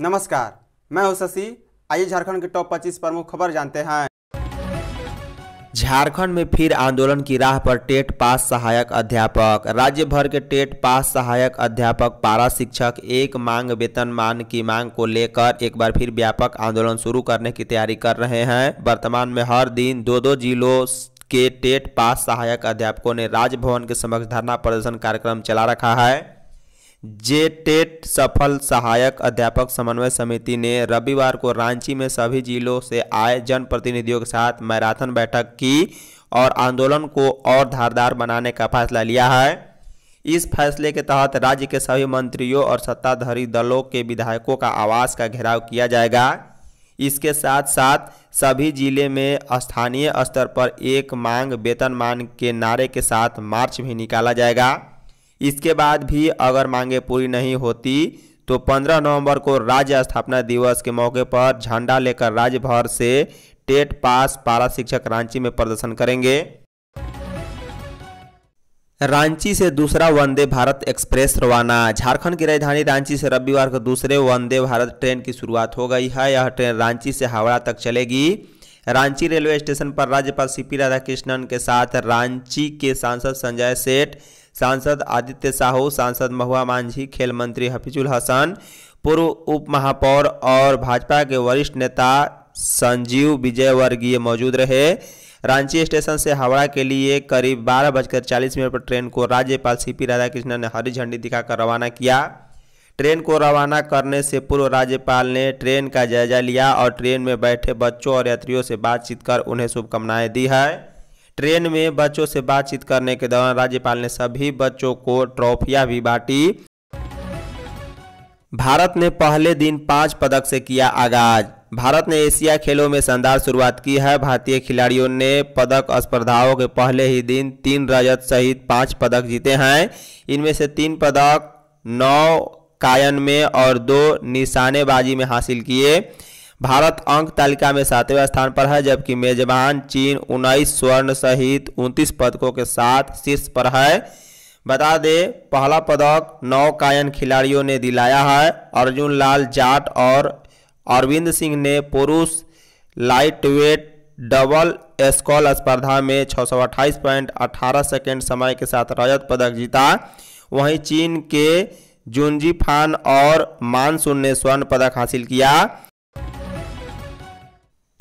नमस्कार मैं हूं शशि आइए झारखंड के टॉप 25 प्रमुख खबर जानते हैं झारखंड में फिर आंदोलन की राह पर टेट पास सहायक अध्यापक राज्य भर के टेट पास सहायक अध्यापक पारा शिक्षक एक मांग वेतन मान की मांग को लेकर एक बार फिर व्यापक आंदोलन शुरू करने की तैयारी कर रहे हैं वर्तमान में हर दिन दो दो जिलों के टेट पास सहायक अध्यापकों ने राजभवन के समक्ष धरना प्रदर्शन कार्यक्रम चला रखा है जे टेट सफल सहायक अध्यापक समन्वय समिति ने रविवार को रांची में सभी जिलों से आए जनप्रतिनिधियों के साथ मैराथन बैठक की और आंदोलन को और धारदार बनाने का फैसला लिया है इस फैसले के तहत राज्य के सभी मंत्रियों और सत्ताधारी दलों के विधायकों का आवास का घेराव किया जाएगा इसके साथ साथ सभी जिले में स्थानीय स्तर पर एक मांग वेतन मांग के नारे के साथ मार्च भी निकाला जाएगा इसके बाद भी अगर मांगे पूरी नहीं होती तो 15 नवंबर को राज्य स्थापना दिवस के मौके पर झंडा लेकर राज्य भर से टेट पास पारा शिक्षक रांची में प्रदर्शन करेंगे रांची से दूसरा वंदे भारत एक्सप्रेस रवाना झारखंड की राजधानी रांची से रविवार को दूसरे वंदे भारत ट्रेन की शुरुआत हो गई है यह ट्रेन रांची से हावड़ा तक चलेगी रांची रेलवे स्टेशन पर राज्यपाल सी पी राधाकृष्णन के साथ रांची के सांसद संजय सेठ सांसद आदित्य साहू सांसद महुआ मांझी खेल मंत्री हफीजुल हसन पूर्व उप महापौर और भाजपा के वरिष्ठ नेता संजीव विजयवर्गीय मौजूद रहे रांची स्टेशन से हावड़ा के लिए करीब बारह बजकर चालीस मिनट पर ट्रेन को राज्यपाल सी पी राधाकृष्णन ने हरी झंडी दिखाकर रवाना किया ट्रेन को रवाना करने से पूर्व राज्यपाल ने ट्रेन का जायजा लिया और ट्रेन में बैठे बच्चों और यात्रियों से बातचीत कर उन्हें शुभकामनाएं दी है ट्रेन में बच्चों से बातचीत करने के दौरान राज्यपाल ने सभी बच्चों को ट्रॉफियां भी बांटी भारत ने पहले दिन पांच पदक से किया आगाज़ भारत ने एशिया खेलों में शानदार शुरुआत की है भारतीय खिलाड़ियों ने पदक स्पर्धाओं के पहले ही दिन तीन रजत सहित पाँच पदक जीते हैं इनमें से तीन पदक नौ कायन में और दो निशानेबाजी में हासिल किए भारत अंक तालिका में सातवें स्थान पर है जबकि मेजबान चीन उन्नीस स्वर्ण सहित उनतीस पदकों के साथ शीर्ष पर है बता दें पहला पदक नौ कायन खिलाड़ियों ने दिलाया है अर्जुन लाल जाट और अरविंद सिंह ने पुरुष लाइटवेट डबल स्कॉल स्पर्धा में छः सेकेंड समय के साथ रजत पदक जीता वहीं चीन के जुंजी फान और मानसून ने स्वर्ण पदक हासिल किया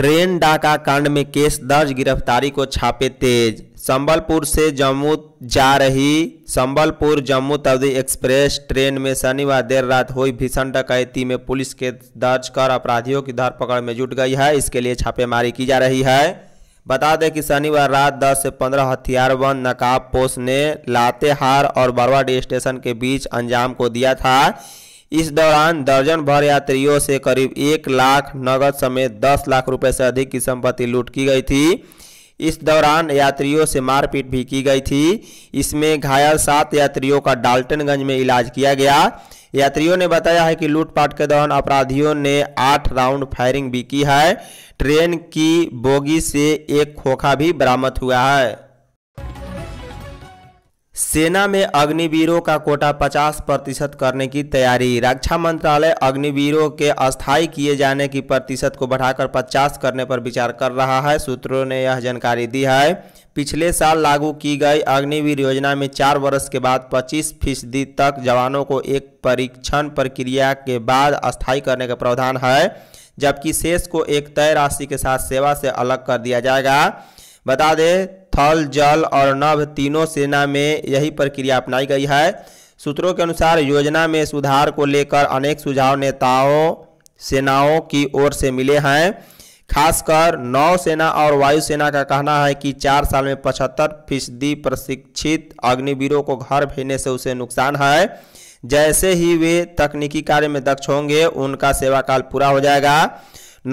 ट्रेन डाका कांड में केस दर्ज गिरफ्तारी को छापे तेज संबलपुर से जम्मू जा रही संबलपुर जम्मू तवी एक्सप्रेस ट्रेन में शनिवार देर रात हुई भीषण डकैती में पुलिस के दर्ज कर अपराधियों की धरपकड़ में जुट गई है इसके लिए छापेमारी की जा रही है बता दें कि शनिवार रात 10 से 15 हथियारबंद नकाबपोश ने लातेहार और बरवाडी स्टेशन के बीच अंजाम को दिया था इस दौरान दर्जन भर यात्रियों से करीब एक लाख नगद समेत दस लाख रुपए से अधिक की संपत्ति लूट की गई थी इस दौरान यात्रियों से मारपीट भी की गई थी इसमें घायल सात यात्रियों का डाल्टनगंज में इलाज किया गया यात्रियों ने बताया है कि लूटपाट के दौरान अपराधियों ने आठ राउंड फायरिंग भी की है ट्रेन की बोगी से एक खोखा भी बरामद हुआ है सेना में अग्निवीरों का कोटा 50 प्रतिशत करने की तैयारी रक्षा मंत्रालय अग्निवीरों के अस्थायी किए जाने की प्रतिशत को बढ़ाकर 50 करने पर विचार कर रहा है सूत्रों ने यह जानकारी दी है पिछले साल लागू की गई अग्निवीर योजना में चार वर्ष के बाद 25 फीसदी तक जवानों को एक परीक्षण प्रक्रिया के बाद अस्थायी करने का प्रावधान है जबकि शेष को एक तय राशि के साथ सेवा से अलग कर दिया जाएगा बता दें थल जल और नभ तीनों सेना में यही प्रक्रिया अपनाई गई है सूत्रों के अनुसार योजना में सुधार को लेकर अनेक सुझाव नेताओं सेनाओं की ओर से मिले हैं खासकर नौसेना और वायुसेना का कहना है कि चार साल में पचहत्तर फीसदी प्रशिक्षित अग्निवीरों को घर भेजने से उसे नुकसान है जैसे ही वे तकनीकी कार्य में दक्ष होंगे उनका सेवाकाल पूरा हो जाएगा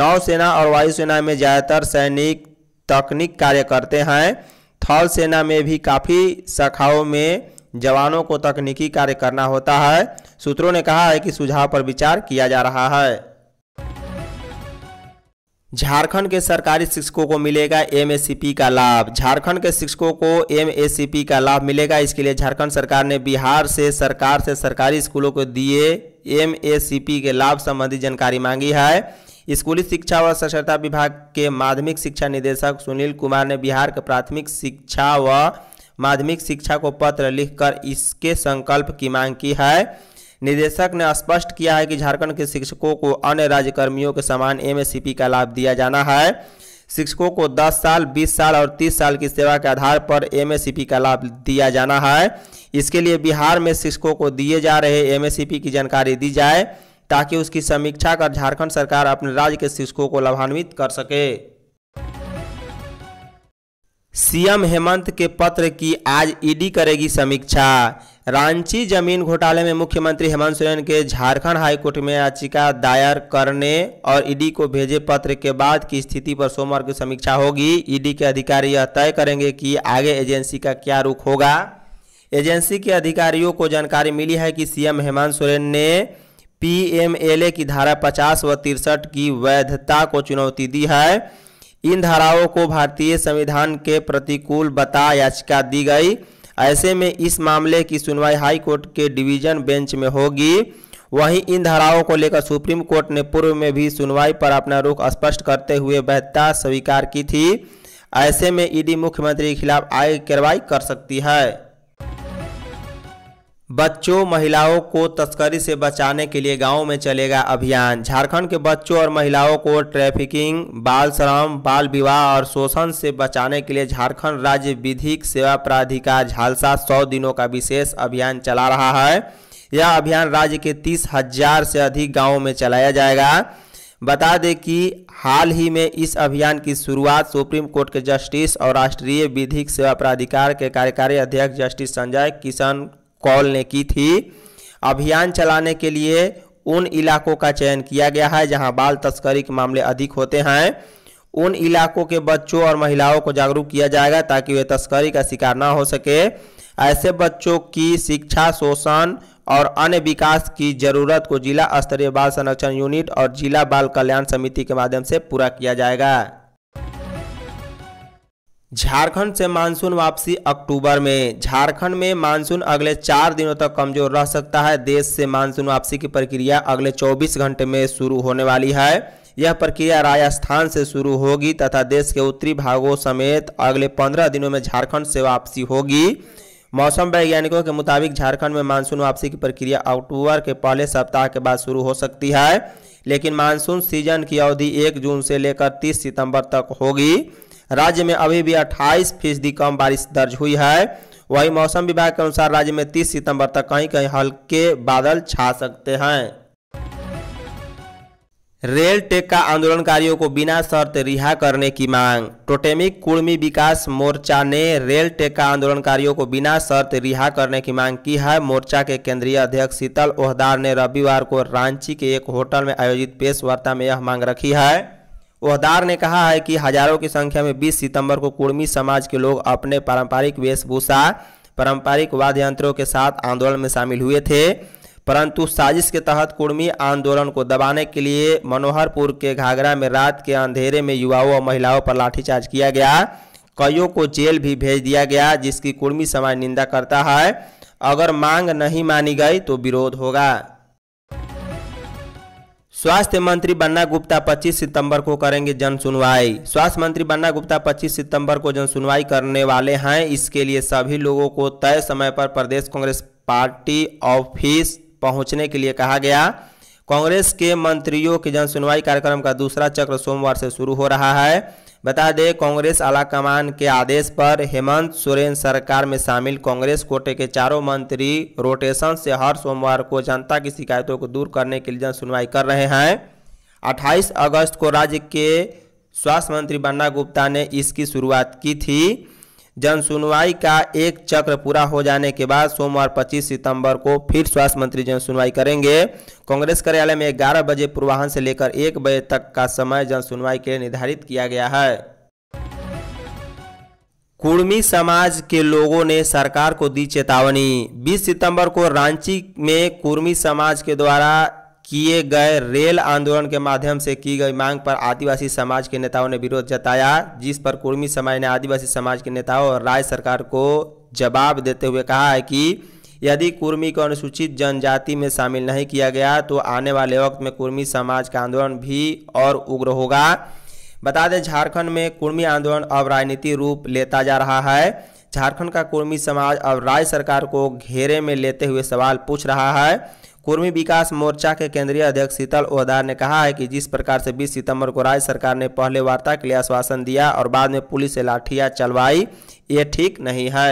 नौसेना और वायुसेना में ज़्यादातर सैनिक तकनीक कार्य करते हैं थल सेना में भी काफ़ी शाखाओं में जवानों को तकनीकी कार्य करना होता है सूत्रों ने कहा है कि सुझाव पर विचार किया जा रहा है झारखंड के सरकारी शिक्षकों को मिलेगा एम का लाभ झारखंड के शिक्षकों को एम का लाभ मिलेगा इसके लिए झारखंड सरकार ने बिहार से सरकार से सरकारी स्कूलों को दिए एम के लाभ संबंधी जानकारी मांगी है स्कूली शिक्षा व साक्षरता विभाग के माध्यमिक शिक्षा निदेशक सुनील कुमार ने बिहार के प्राथमिक शिक्षा व माध्यमिक शिक्षा को पत्र लिखकर इसके संकल्प की मांग की है निदेशक ने स्पष्ट किया है कि झारखंड के शिक्षकों को अन्य राज्यकर्मियों के समान एम का लाभ दिया जाना है शिक्षकों को 10 साल 20 साल और 30 साल की सेवा के आधार पर एम का लाभ दिया जाना है इसके लिए बिहार में शिक्षकों को दिए जा रहे एम की जानकारी दी जाए ताकि उसकी समीक्षा कर झारखंड सरकार अपने राज्य के शिक्षकों को लाभान्वित कर सके सीएम हेमंत के पत्र की आज ईडी करेगी समीक्षा रांची जमीन घोटाले में मुख्यमंत्री हेमंत सोरेन के झारखंड हाईकोर्ट में याचिका दायर करने और ईडी को भेजे पत्र के बाद की स्थिति पर सोमवार की समीक्षा होगी ईडी के अधिकारी यह तय करेंगे कि आगे एजेंसी का क्या रुख होगा एजेंसी के अधिकारियों को जानकारी मिली है कि सीएम हेमंत सोरेन ने पीएमएलए की धारा 50 व तिरसठ की वैधता को चुनौती दी है इन धाराओं को भारतीय संविधान के प्रतिकूल बता याचिका दी गई ऐसे में इस मामले की सुनवाई हाई कोर्ट के डिवीजन बेंच में होगी वहीं इन धाराओं को लेकर सुप्रीम कोर्ट ने पूर्व में भी सुनवाई पर अपना रुख स्पष्ट करते हुए वैधता स्वीकार की थी ऐसे में ईडी मुख्यमंत्री के खिलाफ आय कार्रवाई कर सकती है बच्चों महिलाओं को तस्करी से बचाने के लिए गांव में चलेगा अभियान झारखंड के बच्चों और महिलाओं को ट्रैफिकिंग बाल श्रम बाल विवाह और शोषण से बचाने के लिए झारखंड राज्य विधिक सेवा प्राधिकार झालसा सौ दिनों का विशेष अभियान चला रहा है यह अभियान राज्य के तीस हजार से अधिक गाँव में चलाया जाएगा बता दें कि हाल ही में इस अभियान की शुरुआत सुप्रीम कोर्ट के जस्टिस और राष्ट्रीय विधिक सेवा प्राधिकार के कार्यकारी अध्यक्ष जस्टिस संजय किशन कॉल ने की थी अभियान चलाने के लिए उन इलाकों का चयन किया गया है जहां बाल तस्करी के मामले अधिक होते हैं उन इलाकों के बच्चों और महिलाओं को जागरूक किया जाएगा ताकि वे तस्करी का शिकार ना हो सके ऐसे बच्चों की शिक्षा शोषण और अन्य विकास की जरूरत को जिला स्तरीय बाल संरक्षण यूनिट और जिला बाल कल्याण समिति के माध्यम से पूरा किया जाएगा झारखंड से मानसून वापसी अक्टूबर में झारखंड में मानसून अगले चार दिनों तक कमजोर रह सकता है देश से मानसून वापसी की प्रक्रिया अगले 24 घंटे में शुरू होने वाली है यह प्रक्रिया राजस्थान से शुरू होगी तथा देश के उत्तरी भागों समेत अगले 15 दिनों में झारखंड से वापसी होगी मौसम वैज्ञानिकों के मुताबिक झारखंड में मानसून वापसी की प्रक्रिया अक्टूबर के पहले सप्ताह के बाद शुरू हो सकती है लेकिन मानसून सीजन की अवधि एक जून से लेकर तीस सितम्बर तक होगी राज्य में अभी भी अट्ठाईस फीसदी कम बारिश दर्ज हुई है वही मौसम विभाग के अनुसार राज्य में 30 सितंबर तक कहीं कहीं हल्के बादल छा सकते हैं रेल टेक का आंदोलनकारियों को बिना शर्त रिहा करने की मांग टोटेमिक कुर्मी विकास मोर्चा ने रेल टेक का आंदोलनकारियों को बिना शर्त रिहा करने की मांग की है मोर्चा के केंद्रीय अध्यक्ष शीतल ओहदार ने रविवार को रांची के एक होटल में आयोजित प्रेस वार्ता में यह मांग रखी है वहदार ने कहा है कि हजारों की संख्या में 20 सितंबर को कुर्मी समाज के लोग अपने पारंपरिक वेशभूषा पारंपरिक वाद्य यंत्रों के साथ आंदोलन में शामिल हुए थे परंतु साजिश के तहत कुर्मी आंदोलन को दबाने के लिए मनोहरपुर के घाघरा में रात के अंधेरे में युवाओं और महिलाओं पर लाठीचार्ज किया गया कईयों को जेल भी भेज दिया गया जिसकी कुर्मी समाज निंदा करता है अगर मांग नहीं मानी गई तो विरोध होगा स्वास्थ्य मंत्री बन्ना गुप्ता 25 सितंबर को करेंगे जन सुनवाई स्वास्थ्य मंत्री बन्ना गुप्ता 25 सितंबर को जन सुनवाई करने वाले हैं इसके लिए सभी लोगों को तय समय पर प्रदेश कांग्रेस पार्टी ऑफिस पहुंचने के लिए कहा गया कांग्रेस के मंत्रियों के जन सुनवाई कार्यक्रम का दूसरा चक्र सोमवार से शुरू हो रहा है बता दें कांग्रेस आलाकमान के आदेश पर हेमंत सोरेन सरकार में शामिल कांग्रेस कोटे के चारों मंत्री रोटेशन से हर सोमवार को जनता की शिकायतों को दूर करने के लिए जन सुनवाई कर रहे हैं 28 अगस्त को राज्य के स्वास्थ्य मंत्री बन्ना गुप्ता ने इसकी शुरुआत की थी जनसुनवाई का एक चक्र पूरा हो जाने के बाद सोमवार 25 सितंबर को फिर स्वास्थ्य मंत्री जनसुनवाई करेंगे कांग्रेस कार्यालय में ग्यारह बजे पूर्वाहन से लेकर एक बजे तक का समय जनसुनवाई के लिए निर्धारित किया गया है कुर्मी समाज के लोगों ने सरकार को दी चेतावनी 20 सितंबर को रांची में कुर्मी समाज के द्वारा किए गए रेल आंदोलन के माध्यम से की गई मांग पर आदिवासी समाज के नेताओं ने विरोध जताया जिस पर कुर्मी समाज ने आदिवासी समाज के नेताओं और राज्य सरकार को जवाब देते हुए कहा है कि यदि कुर्मी को अनुसूचित जनजाति में शामिल नहीं किया गया तो आने वाले वक्त में कुर्मी समाज का आंदोलन भी और उग्र होगा बता दें झारखंड में कुर्मी आंदोलन अब राजनीति रूप लेता जा रहा है झारखंड का कुर्मी समाज अब राज्य सरकार को घेरे में लेते हुए सवाल पूछ रहा है कुर्मी विकास मोर्चा के केंद्रीय अध्यक्ष शीतल ओहदार ने कहा है कि जिस प्रकार से 20 सितंबर को राज्य सरकार ने पहले वार्ता के लिए आश्वासन दिया और बाद में पुलिस से लाठियां चलवाई ये ठीक नहीं है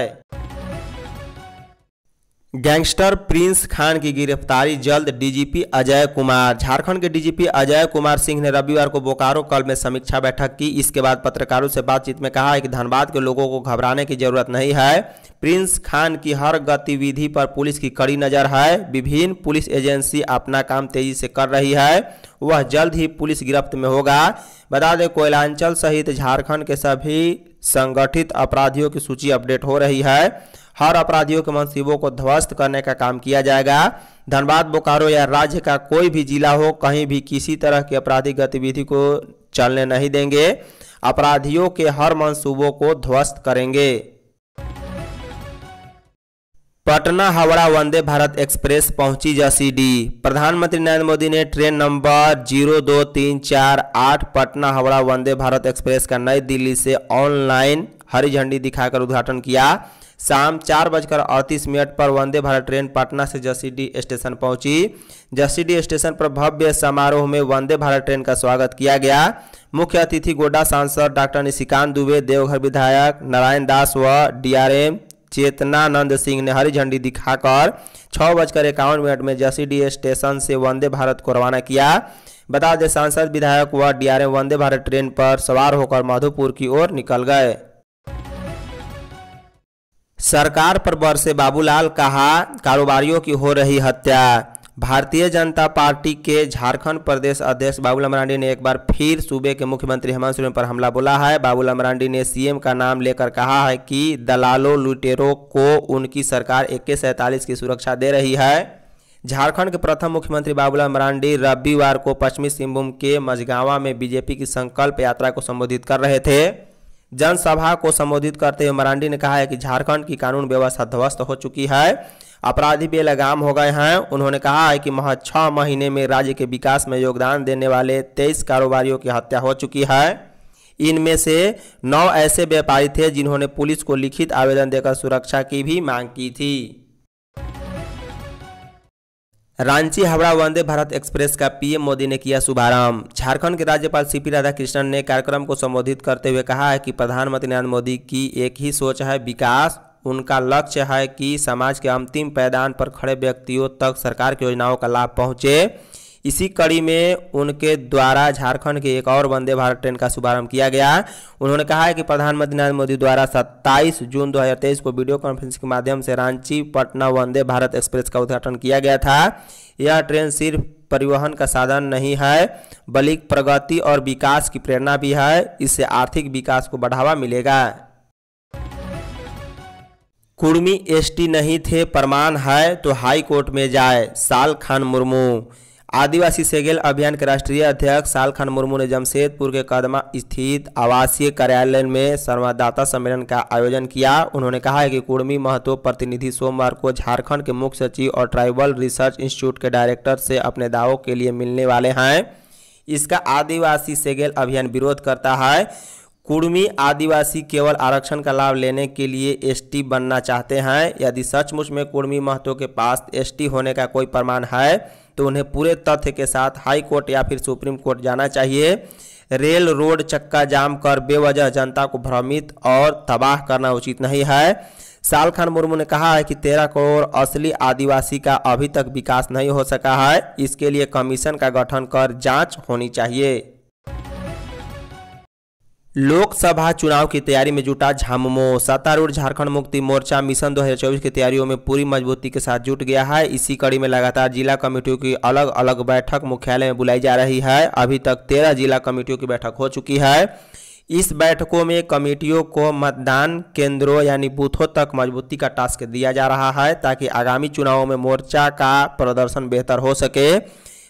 गैंगस्टर प्रिंस खान की गिरफ्तारी जल्द डीजीपी अजय कुमार झारखंड के डीजीपी अजय कुमार सिंह ने रविवार को बोकारो कल में समीक्षा बैठक की इसके बाद पत्रकारों से बातचीत में कहा है कि धनबाद के लोगों को घबराने की जरूरत नहीं है प्रिंस खान की हर गतिविधि पर पुलिस की कड़ी नज़र है विभिन्न पुलिस एजेंसी अपना काम तेजी से कर रही है वह जल्द ही पुलिस गिरफ्त में होगा बता दें कोयलांचल सहित झारखंड के सभी संगठित अपराधियों की सूची अपडेट हो रही है हर अपराधियों के मनसूबों को ध्वस्त करने का काम किया जाएगा धनबाद बोकारो या राज्य का कोई भी जिला हो कहीं भी किसी तरह की आपराधिक गतिविधि को चलने नहीं देंगे अपराधियों के हर मनसूबों को ध्वस्त करेंगे पटना हावड़ा वंदे भारत एक्सप्रेस पहुंची जसीडी प्रधानमंत्री नरेंद्र मोदी ने ट्रेन नंबर जीरो दो तीन चार आठ पटना हावड़ा वंदे भारत एक्सप्रेस का नई दिल्ली से ऑनलाइन हरी झंडी दिखाकर उद्घाटन किया शाम चार बजकर अड़तीस मिनट पर वंदे भारत ट्रेन पटना से जसीडी स्टेशन पहुंची जसीडी स्टेशन पर भव्य समारोह में वंदे भारत ट्रेन का स्वागत किया गया मुख्य अतिथि गोड्डा सांसद डॉक्टर निशिकांत दुबे देवघर विधायक नारायण दास व डीआरएम चेतनानंद सिंह ने हरी झंडी दिखाकर छः बजकर इक्यावन मिनट में जसीडीए स्टेशन से वंदे भारत को रवाना किया बता दें सांसद विधायक व डीआरएम वंदे भारत ट्रेन पर सवार होकर माधोपुर की ओर निकल गए सरकार पर बरसे बाबूलाल कहा कारोबारियों की हो रही हत्या भारतीय जनता पार्टी के झारखंड प्रदेश अध्यक्ष बाबूलाल मरांडी ने एक बार फिर सूबे के मुख्यमंत्री हेमंत सोरेन पर हमला बोला है बाबूलाल मरांडी ने सीएम का नाम लेकर कहा है कि दलालों लुटेरों को उनकी सरकार इक्कीस सैंतालीस की सुरक्षा दे रही है झारखंड के प्रथम मुख्यमंत्री बाबूलाल मरांडी रविवार को पश्चिमी सिंहभूम के मझगावा में बीजेपी की संकल्प यात्रा को संबोधित कर रहे थे जनसभा को संबोधित करते हुए मरांडी ने कहा है कि झारखंड की कानून व्यवस्था ध्वस्त हो चुकी है अपराधी बेलगाम हो गए हैं उन्होंने कहा है कि महज छः महीने में राज्य के विकास में योगदान देने वाले तेईस कारोबारियों की हत्या हो चुकी है इनमें से नौ ऐसे व्यापारी थे जिन्होंने पुलिस को लिखित आवेदन देकर सुरक्षा की भी मांग की थी रांची हावड़ा वंदे भारत एक्सप्रेस का पीएम मोदी ने किया शुभारंभ झारखंड के राज्यपाल सीपी राधाकृष्णन ने कार्यक्रम को संबोधित करते हुए कहा है कि प्रधानमंत्री नरेंद्र मोदी की एक ही सोच है विकास उनका लक्ष्य है कि समाज के अंतिम पैदान पर खड़े व्यक्तियों तक सरकार की योजनाओं का लाभ पहुँचे इसी कड़ी में उनके द्वारा झारखंड के एक और वंदे भारत ट्रेन का शुभारंभ किया गया उन्होंने कहा है कि प्रधानमंत्री नरेंद्र मोदी द्वारा 27 जून 2023 को वीडियो कॉन्फ्रेंस के माध्यम से रांची पटना वंदे भारत एक्सप्रेस का उद्घाटन किया गया था यह ट्रेन सिर्फ परिवहन का साधन नहीं है बल्कि प्रगति और विकास की प्रेरणा भी है इससे आर्थिक विकास को बढ़ावा मिलेगा कुर्मी एसटी नहीं थे प्रमाण है तो हाई कोर्ट में जाए साल खान मुर्मू आदिवासी सेगेल अभियान के राष्ट्रीय अध्यक्ष साल खान मुर्मू ने जमशेदपुर के कदमा स्थित आवासीय कार्यालय में संवाददाता सम्मेलन का आयोजन किया उन्होंने कहा है कि कुर्मी महतो प्रतिनिधि सोमवार को झारखंड के मुख्य सचिव और ट्राइबल रिसर्च इंस्टीट्यूट के डायरेक्टर से अपने दावों के लिए मिलने वाले हैं इसका आदिवासी सेगेल अभियान विरोध करता है कुर्मी आदिवासी केवल आरक्षण का लाभ लेने के लिए एसटी बनना चाहते हैं यदि सचमुच में कुर्मी महतो के पास एसटी होने का कोई प्रमाण है तो उन्हें पूरे तथ्य के साथ हाई कोर्ट या फिर सुप्रीम कोर्ट जाना चाहिए रेल रोड चक्का जाम कर बेवजह जनता को भ्रमित और तबाह करना उचित नहीं है साल खान मुर्मू ने कहा है कि तेरह करोड़ असली आदिवासी का अभी तक विकास नहीं हो सका है इसके लिए कमीशन का गठन कर जाँच होनी चाहिए लोकसभा चुनाव की तैयारी में जुटा झामुमो सत्तारूढ़ झारखंड मुक्ति मोर्चा मिशन 2024 की तैयारियों में पूरी मजबूती के साथ जुट गया है इसी कड़ी में लगातार जिला कमेटियों की अलग अलग बैठक मुख्यालय में बुलाई जा रही है अभी तक तेरह जिला कमेटियों की बैठक हो चुकी है इस बैठकों में कमेटियों को मतदान केंद्रों यानी बूथों तक मजबूती का टास्क दिया जा रहा है ताकि आगामी चुनावों में मोर्चा का प्रदर्शन बेहतर हो सके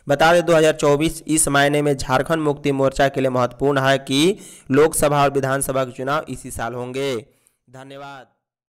बता दें 2024 इस मायने में झारखंड मुक्ति मोर्चा के लिए महत्वपूर्ण है कि लोकसभा और विधानसभा के चुनाव इसी साल होंगे धन्यवाद